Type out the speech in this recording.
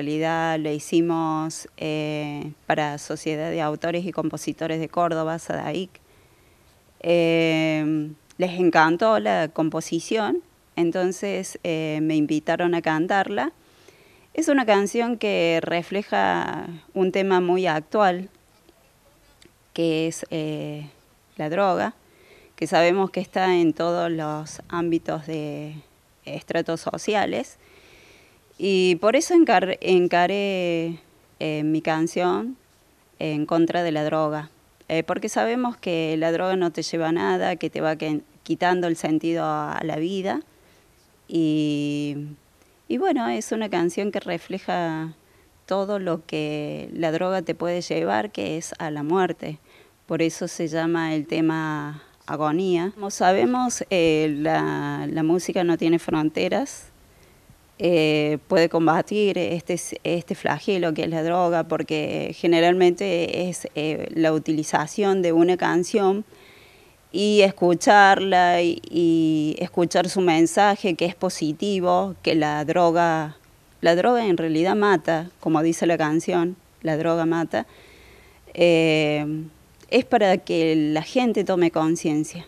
realidad lo hicimos eh, para Sociedad de Autores y Compositores de Córdoba, SADAIC. Eh, les encantó la composición, entonces eh, me invitaron a cantarla. Es una canción que refleja un tema muy actual, que es la droga, que sabemos que está en todos los ámbitos de estratos sociales y por eso encaré eh, mi canción en contra de la droga, eh, porque sabemos que la droga no te lleva a nada, que te va quitando el sentido a, la vida. Y, bueno, es una canción que refleja todo lo que la droga te puede llevar, que es a la muerte. Por eso se llama el tema agonía. Como sabemos, eh, la música no tiene fronteras eh, puede combatir este, este, flagelo que es la droga, porque generalmente es eh, la utilización de una canción y escucharla y, escuchar su mensaje que es positivo, que la droga, la droga en realidad mata, como dice la canción, la droga mata, eh, es para que la gente tome conciencia.